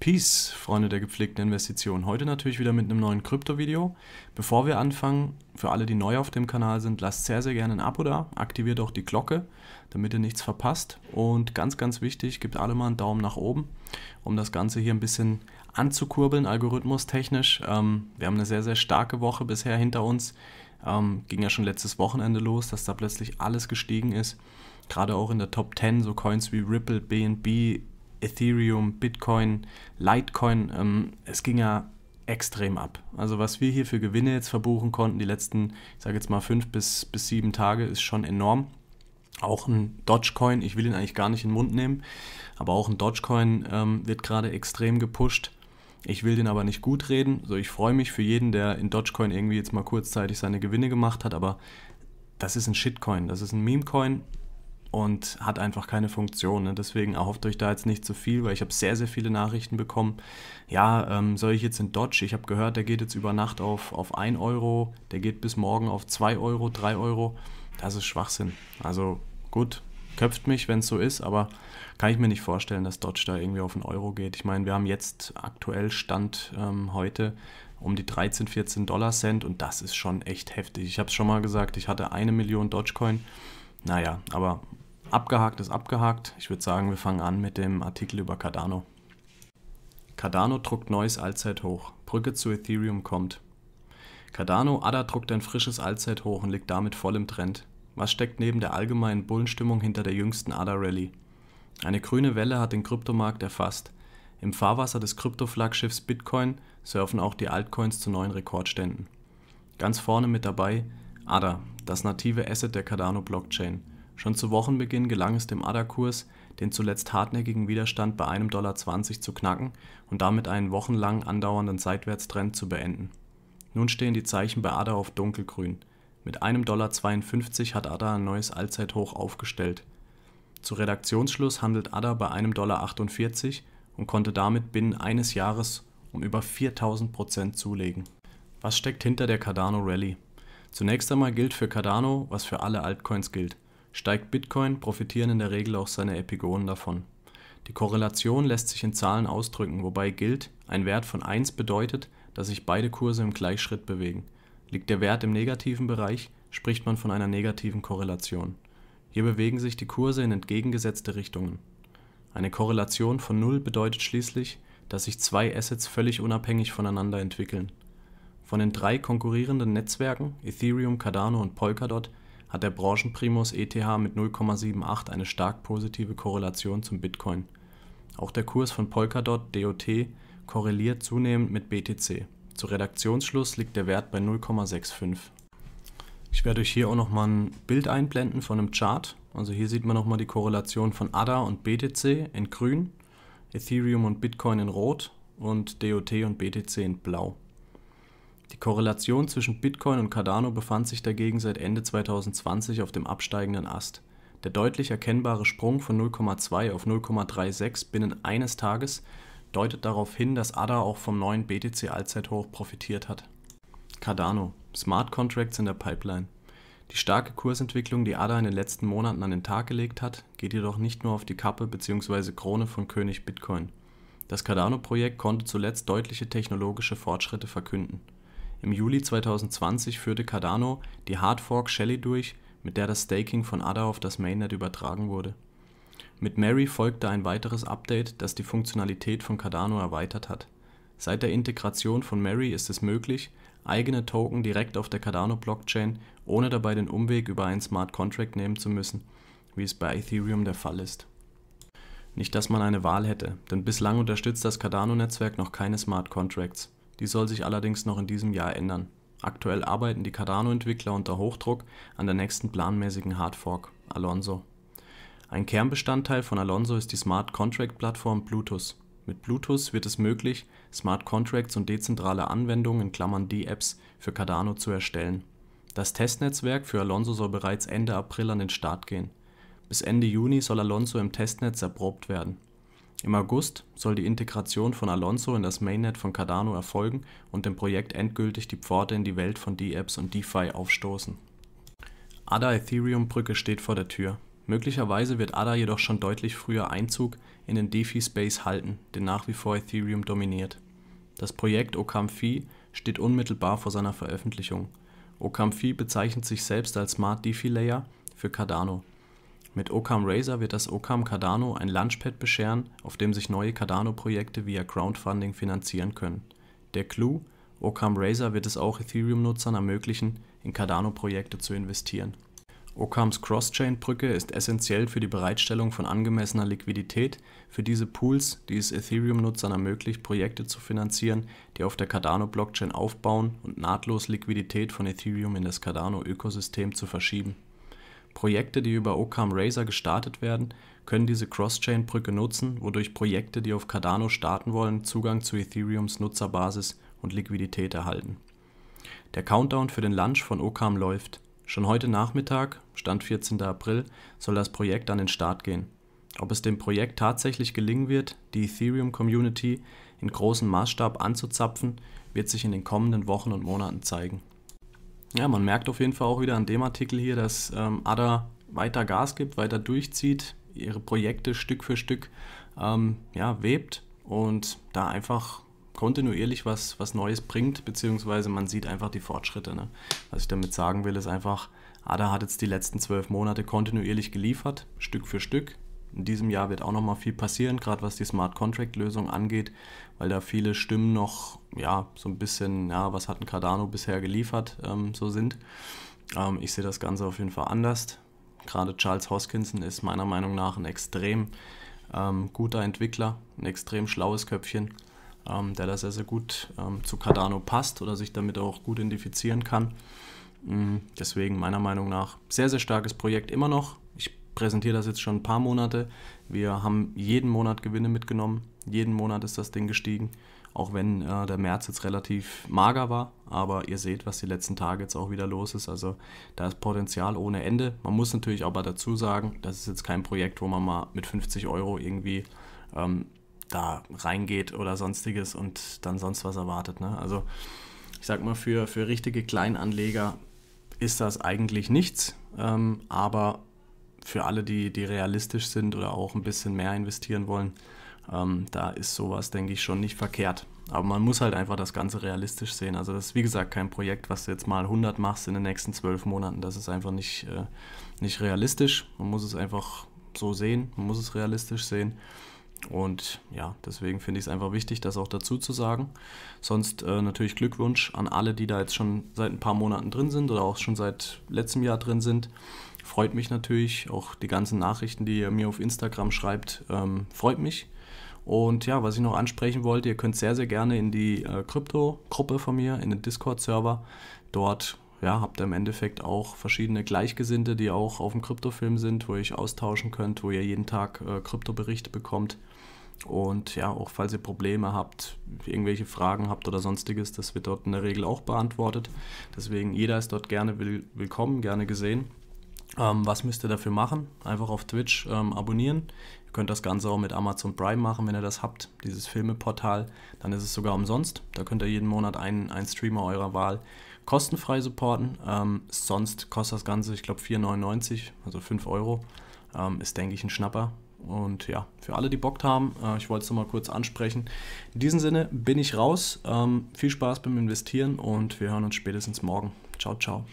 Peace, Freunde der gepflegten Investitionen. Heute natürlich wieder mit einem neuen Krypto-Video. Bevor wir anfangen, für alle, die neu auf dem Kanal sind, lasst sehr, sehr gerne ein Abo da, aktiviert auch die Glocke, damit ihr nichts verpasst. Und ganz, ganz wichtig, gebt alle mal einen Daumen nach oben, um das Ganze hier ein bisschen anzukurbeln, algorithmustechnisch. Ähm, wir haben eine sehr, sehr starke Woche bisher hinter uns. Ähm, ging ja schon letztes Wochenende los, dass da plötzlich alles gestiegen ist. Gerade auch in der Top 10, so Coins wie Ripple, BNB, Ethereum, Bitcoin, Litecoin, ähm, es ging ja extrem ab. Also was wir hier für Gewinne jetzt verbuchen konnten, die letzten, ich sage jetzt mal fünf bis, bis sieben Tage, ist schon enorm. Auch ein Dogecoin, ich will ihn eigentlich gar nicht in den Mund nehmen, aber auch ein Dogecoin ähm, wird gerade extrem gepusht. Ich will den aber nicht gut reden. So, ich freue mich für jeden, der in Dogecoin irgendwie jetzt mal kurzzeitig seine Gewinne gemacht hat, aber das ist ein Shitcoin, das ist ein Memecoin und hat einfach keine Funktion. Ne? Deswegen erhofft euch da jetzt nicht zu viel, weil ich habe sehr, sehr viele Nachrichten bekommen. Ja, ähm, soll ich jetzt in Dodge? Ich habe gehört, der geht jetzt über Nacht auf, auf 1 Euro, der geht bis morgen auf 2 Euro, 3 Euro. Das ist Schwachsinn. Also gut, köpft mich, wenn es so ist, aber kann ich mir nicht vorstellen, dass Dodge da irgendwie auf einen Euro geht. Ich meine, wir haben jetzt aktuell Stand ähm, heute um die 13, 14 Dollar Cent und das ist schon echt heftig. Ich habe es schon mal gesagt, ich hatte eine Million Dogecoin. Naja, aber Abgehakt ist abgehakt. Ich würde sagen, wir fangen an mit dem Artikel über Cardano. Cardano druckt neues Allzeithoch. Brücke zu Ethereum kommt. Cardano ADA druckt ein frisches Allzeithoch und liegt damit voll im Trend. Was steckt neben der allgemeinen Bullenstimmung hinter der jüngsten ADA-Rallye? Eine grüne Welle hat den Kryptomarkt erfasst. Im Fahrwasser des Krypto-Flaggschiffs Bitcoin surfen auch die Altcoins zu neuen Rekordständen. Ganz vorne mit dabei ADA, das native Asset der Cardano-Blockchain – Schon zu Wochenbeginn gelang es dem ADA-Kurs, den zuletzt hartnäckigen Widerstand bei 1,20 Dollar zu knacken und damit einen wochenlang andauernden Seitwärtstrend zu beenden. Nun stehen die Zeichen bei ADA auf dunkelgrün. Mit 1,52 Dollar hat ADA ein neues Allzeithoch aufgestellt. Zu Redaktionsschluss handelt ADA bei 1,48 Dollar und konnte damit binnen eines Jahres um über 4000 Prozent zulegen. Was steckt hinter der Cardano Rally? Zunächst einmal gilt für Cardano, was für alle Altcoins gilt – Steigt Bitcoin, profitieren in der Regel auch seine Epigonen davon. Die Korrelation lässt sich in Zahlen ausdrücken, wobei gilt, ein Wert von 1 bedeutet, dass sich beide Kurse im Gleichschritt bewegen. Liegt der Wert im negativen Bereich, spricht man von einer negativen Korrelation. Hier bewegen sich die Kurse in entgegengesetzte Richtungen. Eine Korrelation von 0 bedeutet schließlich, dass sich zwei Assets völlig unabhängig voneinander entwickeln. Von den drei konkurrierenden Netzwerken Ethereum, Cardano und Polkadot hat der Branchenprimus ETH mit 0,78 eine stark positive Korrelation zum Bitcoin. Auch der Kurs von Polkadot DOT korreliert zunehmend mit BTC. Zu Redaktionsschluss liegt der Wert bei 0,65. Ich werde euch hier auch nochmal ein Bild einblenden von einem Chart. Also hier sieht man nochmal die Korrelation von ADA und BTC in grün, Ethereum und Bitcoin in rot und DOT und BTC in blau. Die Korrelation zwischen Bitcoin und Cardano befand sich dagegen seit Ende 2020 auf dem absteigenden Ast. Der deutlich erkennbare Sprung von 0,2 auf 0,36 binnen eines Tages deutet darauf hin, dass ADA auch vom neuen BTC-Allzeithoch profitiert hat. Cardano Smart Contracts in der Pipeline. Die starke Kursentwicklung, die ADA in den letzten Monaten an den Tag gelegt hat, geht jedoch nicht nur auf die Kappe bzw. Krone von König Bitcoin. Das Cardano-Projekt konnte zuletzt deutliche technologische Fortschritte verkünden. Im Juli 2020 führte Cardano die Hardfork Shelly durch, mit der das Staking von ADA auf das Mainnet übertragen wurde. Mit Mary folgte ein weiteres Update, das die Funktionalität von Cardano erweitert hat. Seit der Integration von Mary ist es möglich, eigene Token direkt auf der Cardano-Blockchain, ohne dabei den Umweg über einen Smart Contract nehmen zu müssen, wie es bei Ethereum der Fall ist. Nicht, dass man eine Wahl hätte, denn bislang unterstützt das Cardano-Netzwerk noch keine Smart Contracts. Die soll sich allerdings noch in diesem Jahr ändern. Aktuell arbeiten die Cardano-Entwickler unter Hochdruck an der nächsten planmäßigen Hardfork, Alonso. Ein Kernbestandteil von Alonso ist die Smart Contract-Plattform Bluetooth. Mit Bluetooth wird es möglich, Smart Contracts und dezentrale Anwendungen in Klammern D-Apps für Cardano zu erstellen. Das Testnetzwerk für Alonso soll bereits Ende April an den Start gehen. Bis Ende Juni soll Alonso im Testnetz erprobt werden. Im August soll die Integration von Alonso in das Mainnet von Cardano erfolgen und dem Projekt endgültig die Pforte in die Welt von D-Apps und DeFi aufstoßen. ADA-Ethereum-Brücke steht vor der Tür. Möglicherweise wird ADA jedoch schon deutlich früher Einzug in den DeFi-Space halten, den nach wie vor Ethereum dominiert. Das Projekt OkamFi steht unmittelbar vor seiner Veröffentlichung. OkamFi bezeichnet sich selbst als Smart DeFi Layer für Cardano mit Ocam Razor wird das Ocam Cardano ein Launchpad bescheren, auf dem sich neue Cardano-Projekte via Crowdfunding finanzieren können. Der Clou: Ocam Razor wird es auch Ethereum-Nutzern ermöglichen, in Cardano-Projekte zu investieren. Ocams Cross-Chain-Brücke ist essentiell für die Bereitstellung von angemessener Liquidität für diese Pools, die es Ethereum-Nutzern ermöglicht, Projekte zu finanzieren, die auf der Cardano-Blockchain aufbauen und nahtlos Liquidität von Ethereum in das Cardano-Ökosystem zu verschieben. Projekte, die über Ocam Razor gestartet werden, können diese Cross-Chain-Brücke nutzen, wodurch Projekte, die auf Cardano starten wollen, Zugang zu Ethereums Nutzerbasis und Liquidität erhalten. Der Countdown für den Lunch von Ocam läuft. Schon heute Nachmittag, Stand 14. April, soll das Projekt an den Start gehen. Ob es dem Projekt tatsächlich gelingen wird, die Ethereum-Community in großem Maßstab anzuzapfen, wird sich in den kommenden Wochen und Monaten zeigen. Ja, man merkt auf jeden Fall auch wieder an dem Artikel hier, dass ähm, ADA weiter Gas gibt, weiter durchzieht, ihre Projekte Stück für Stück ähm, ja, webt und da einfach kontinuierlich was, was Neues bringt, beziehungsweise man sieht einfach die Fortschritte. Ne? Was ich damit sagen will, ist einfach, ADA hat jetzt die letzten zwölf Monate kontinuierlich geliefert, Stück für Stück, in diesem Jahr wird auch noch mal viel passieren, gerade was die Smart Contract Lösung angeht, weil da viele Stimmen noch ja so ein bisschen ja was hat ein Cardano bisher geliefert ähm, so sind. Ähm, ich sehe das Ganze auf jeden Fall anders. Gerade Charles Hoskinson ist meiner Meinung nach ein extrem ähm, guter Entwickler, ein extrem schlaues Köpfchen, ähm, der da sehr sehr gut ähm, zu Cardano passt oder sich damit auch gut identifizieren kann. Mm, deswegen meiner Meinung nach sehr, sehr starkes Projekt immer noch, präsentiere das jetzt schon ein paar Monate. Wir haben jeden Monat Gewinne mitgenommen. Jeden Monat ist das Ding gestiegen. Auch wenn äh, der März jetzt relativ mager war. Aber ihr seht, was die letzten Tage jetzt auch wieder los ist. Also da ist Potenzial ohne Ende. Man muss natürlich aber dazu sagen, das ist jetzt kein Projekt, wo man mal mit 50 Euro irgendwie ähm, da reingeht oder sonstiges und dann sonst was erwartet. Ne? Also ich sag mal, für, für richtige Kleinanleger ist das eigentlich nichts. Ähm, aber für alle, die, die realistisch sind oder auch ein bisschen mehr investieren wollen, ähm, da ist sowas, denke ich, schon nicht verkehrt. Aber man muss halt einfach das Ganze realistisch sehen. Also das ist, wie gesagt, kein Projekt, was du jetzt mal 100 machst in den nächsten zwölf Monaten. Das ist einfach nicht, äh, nicht realistisch. Man muss es einfach so sehen, man muss es realistisch sehen. Und ja, deswegen finde ich es einfach wichtig, das auch dazu zu sagen. Sonst äh, natürlich Glückwunsch an alle, die da jetzt schon seit ein paar Monaten drin sind oder auch schon seit letztem Jahr drin sind. Freut mich natürlich. Auch die ganzen Nachrichten, die ihr mir auf Instagram schreibt, ähm, freut mich. Und ja, was ich noch ansprechen wollte, ihr könnt sehr, sehr gerne in die äh, Krypto-Gruppe äh, von mir, in den Discord-Server. Dort ja, habt ihr im Endeffekt auch verschiedene Gleichgesinnte, die auch auf dem Kryptofilm sind, wo ihr euch austauschen könnt, wo ihr jeden Tag äh, Kryptoberichte bekommt. Und ja, auch falls ihr Probleme habt, irgendwelche Fragen habt oder sonstiges, das wird dort in der Regel auch beantwortet. Deswegen, jeder ist dort gerne will willkommen, gerne gesehen. Ähm, was müsst ihr dafür machen? Einfach auf Twitch ähm, abonnieren. Ihr könnt das Ganze auch mit Amazon Prime machen, wenn ihr das habt, dieses Filmeportal. Dann ist es sogar umsonst. Da könnt ihr jeden Monat einen, einen Streamer eurer Wahl kostenfrei supporten. Ähm, sonst kostet das Ganze, ich glaube, 4,99, also 5 Euro. Ähm, ist, denke ich, ein Schnapper. Und ja, für alle, die Bock haben, äh, ich wollte es nochmal kurz ansprechen. In diesem Sinne bin ich raus. Ähm, viel Spaß beim Investieren und wir hören uns spätestens morgen. Ciao, ciao.